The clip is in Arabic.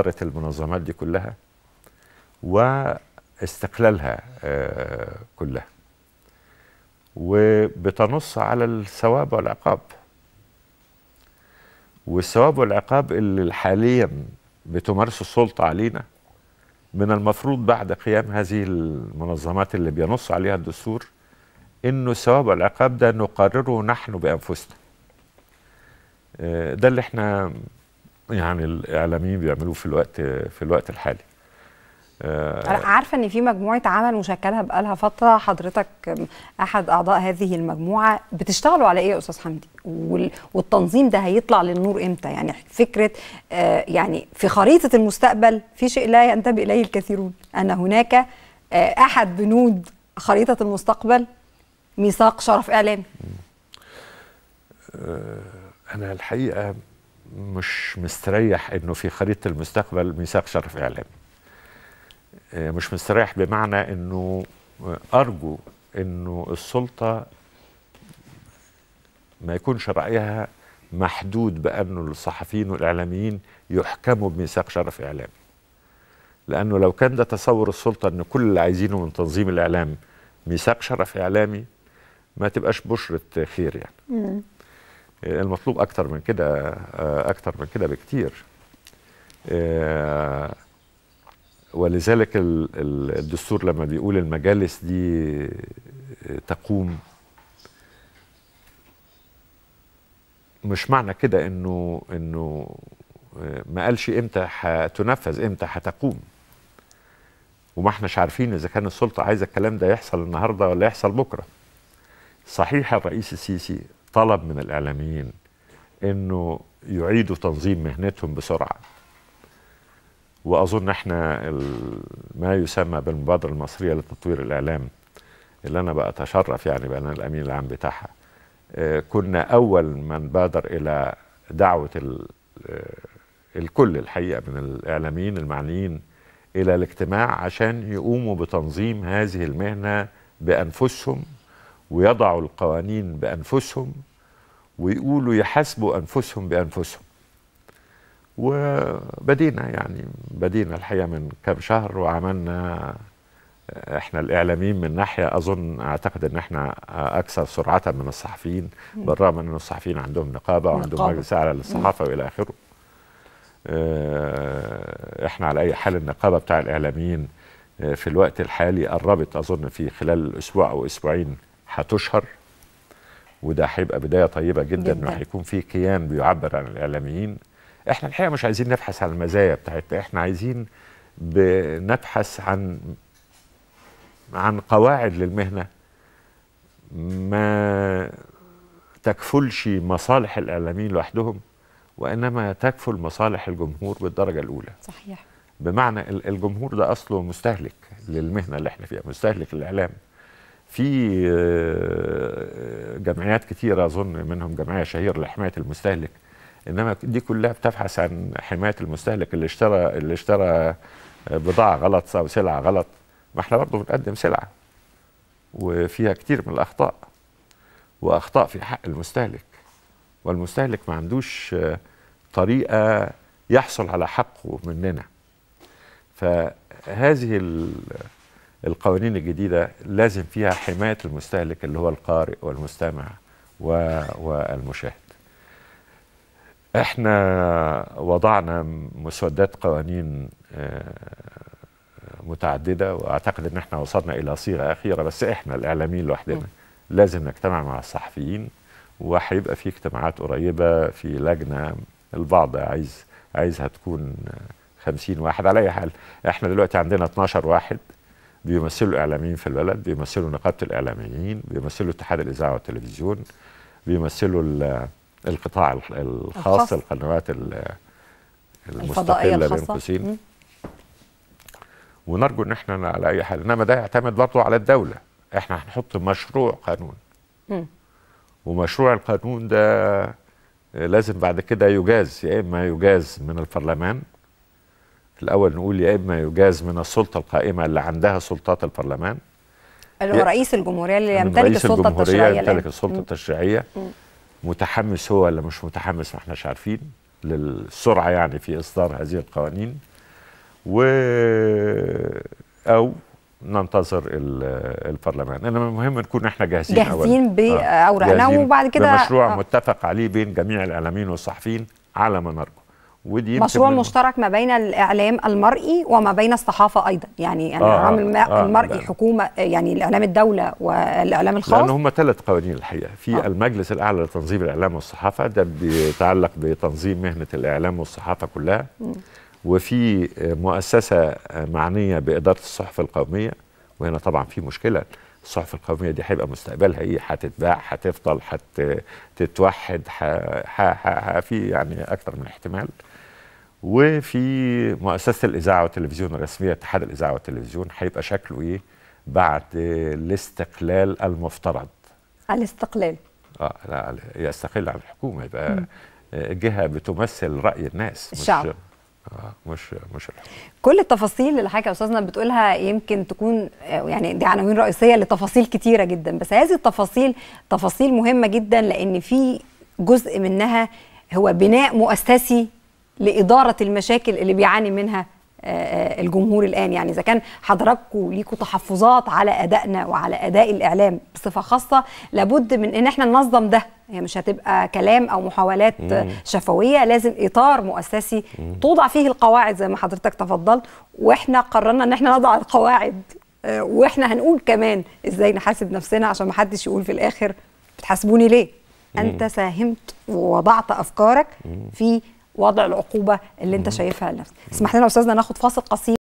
إدارة المنظمات دي كلها واستقلالها آه، كلها وبتنص على الثواب والعقاب والثواب والعقاب اللي حاليا بتمارسه السلطة علينا من المفروض بعد قيام هذه المنظمات اللي بينص عليها الدستور انه الثواب والعقاب ده نقرره نحن بانفسنا آه، ده اللي احنا يعني الاعلاميين بيعملوه في الوقت في الوقت الحالي آه، أنا عارفة إن في مجموعة عمل مشكلها بقالها فترة حضرتك أحد أعضاء هذه المجموعة بتشتغلوا على إيه يا أستاذ حمدي؟ والتنظيم ده هيطلع للنور إمتى؟ يعني فكرة آه، يعني في خريطة المستقبل في شيء لا ينتبه إليه الكثيرون أن هناك آه، أحد بنود خريطة المستقبل ميثاق شرف إعلامي. أنا الحقيقة مش مستريح انه في خريطه المستقبل ميثاق شرف اعلامي آه، مش مستريح بمعنى انه ارجو انه السلطه ما يكونش رايها محدود بانه الصحفيين والاعلاميين يحكموا بميثاق شرف اعلامي لانه لو كان ده تصور السلطه ان كل اللي عايزينه من تنظيم الاعلام ميثاق شرف اعلامي ما تبقاش بشره خير يعني المطلوب اكتر من كده آه، اكتر من كده بكتير آه، ولذلك الدستور لما بيقول المجالس دي آه، تقوم مش معنى كده انه انه ما قالش امتى هتنفذ امتى هتقوم وما احناش عارفين اذا كان السلطه عايزه الكلام ده يحصل النهارده ولا يحصل بكره صحيح الرئيس السيسي طلب من الاعلاميين انه يعيدوا تنظيم مهنتهم بسرعه واظن احنا ما يسمى بالمبادره المصريه لتطوير الاعلام اللي انا بتشرف يعني بان انا الامين العام بتاعها آه، كنا اول من بادر الى دعوه آه، الكل الحقيقه من الاعلاميين المعنيين الى الاجتماع عشان يقوموا بتنظيم هذه المهنه بانفسهم ويضعوا القوانين بانفسهم ويقولوا يحاسبوا انفسهم بانفسهم وبدينا يعني بدينا الحقيقه من كام شهر وعملنا احنا الاعلاميين من ناحيه اظن اعتقد ان احنا اكثر سرعه من الصحفيين بالرغم ان الصحفيين عندهم نقابه وعندهم مجلس اعلى للصحافه والى اخره آه، احنا على اي حال النقابه بتاع الاعلاميين آه، في الوقت الحالي قربت اظن في خلال اسبوع او اسبوعين هتشهر وده هيبقى بدايه طيبه جدا انه هيكون في كيان بيعبر عن الاعلاميين احنا الحقيقه مش عايزين نبحث عن المزايا بتاعتنا احنا عايزين بنبحث عن عن قواعد للمهنه ما تكفلش مصالح الاعلاميين لوحدهم وانما تكفل مصالح الجمهور بالدرجه الاولى صحيح بمعنى الجمهور ده اصله مستهلك للمهنه اللي احنا فيها مستهلك الاعلام في آه، جمعيات كتيرة أظن منهم جمعية شهيرة لحماية المستهلك إنما دي كلها بتبحث عن حماية المستهلك اللي اشترى اللي اشترى بضاعة غلط أو سلعة غلط ما احنا برضه بنقدم سلعة وفيها كتير من الأخطاء وأخطاء في حق المستهلك والمستهلك ما عندوش آه، طريقة يحصل على حقه مننا فهذه القوانين الجديده لازم فيها حمايه المستهلك اللي هو القارئ والمستمع والمشاهد احنا وضعنا مسودات قوانين آه، متعدده واعتقد ان احنا وصلنا الى صيغه اخيره بس احنا الاعلاميين لوحدنا لازم نجتمع مع الصحفيين وهيبقى في اجتماعات قريبه في لجنه البعض عايز عايزها تكون 50 واحد على اي حال احنا دلوقتي عندنا 12 واحد بيمثلوا الاعلاميين في البلد بيمثلوا نقابه الاعلاميين بيمثلوا اتحاد الاذاعه والتلفزيون بيمثلوا القطاع الخاص القنوات المستقله بين قوسين ونرجو ان احنا على اي حال انما ده يعتمد برضه على الدوله احنا هنحط مشروع قانون م. ومشروع القانون ده لازم بعد كده يجاز يا اما يجاز من البرلمان الاول نقول يا اما يجاز من السلطه القائمه اللي عندها سلطات البرلمان اللي هو رئيس الجمهوريه اللي يمتلك السلطه التشريعيه اللي يمتلك السلطه التشريعيه متحمس هو ولا مش متحمس ما احناش عارفين للسرعه يعني في اصدار هذه القوانين و او ننتظر البرلمان انما المهم نكون احنا جاهزين جاهزين باوراقنا آه. وبعد كده مشروع آه. متفق عليه بين جميع الاعلاميين والصحفيين على ما نرجو ودي مشروع مشترك ما بين الاعلام المرئي وما بين الصحافه ايضا يعني الاعلام يعني آه, آه، المرئي آه حكومه يعني الاعلام الدوله والاعلام الخاص لان هم ثلاث قوانين الحقيقه في آه المجلس الاعلى لتنظيم الاعلام والصحافه ده بيتعلق بتنظيم مهنه الاعلام والصحافه كلها وفي مؤسسه معنيه باداره الصحف القوميه وهنا طبعا في مشكله الصحف القوميه دي هيبقى مستقبلها ايه؟ هتتباع هتفضل هتتوحد في يعني اكثر من احتمال. وفي مؤسسه الاذاعه والتلفزيون الرسميه اتحاد الاذاعه والتلفزيون هيبقى شكله ايه بعد الاستقلال المفترض. الاستقلال. اه لا يستقل عن الحكومه يبقى م. جهه بتمثل راي الناس الشعب. مش آه، مش مش الحكم كل التفاصيل اللي حضرتك يا استاذنا بتقولها يمكن تكون آه، يعني دي عناوين رئيسيه لتفاصيل كتيره جدا بس هذه التفاصيل تفاصيل مهمه جدا لان في جزء منها هو بناء مؤسسي لاداره المشاكل اللي بيعاني منها الجمهور الان يعني اذا كان حضراتكم ليكم تحفظات على ادائنا وعلى اداء الاعلام بصفه خاصه لابد من ان احنا ننظم ده هي مش هتبقى كلام او محاولات مم. شفويه لازم اطار مؤسسي مم. توضع فيه القواعد زي ما حضرتك تفضلت واحنا قررنا ان احنا نضع القواعد آه، واحنا هنقول كمان ازاي نحاسب نفسنا عشان ما حدش يقول في الاخر بتحاسبوني ليه انت ساهمت ووضعت افكارك في وضع العقوبه اللي انت شايفها لنفسك اسمح لنا استاذنا ناخد فاصل قصير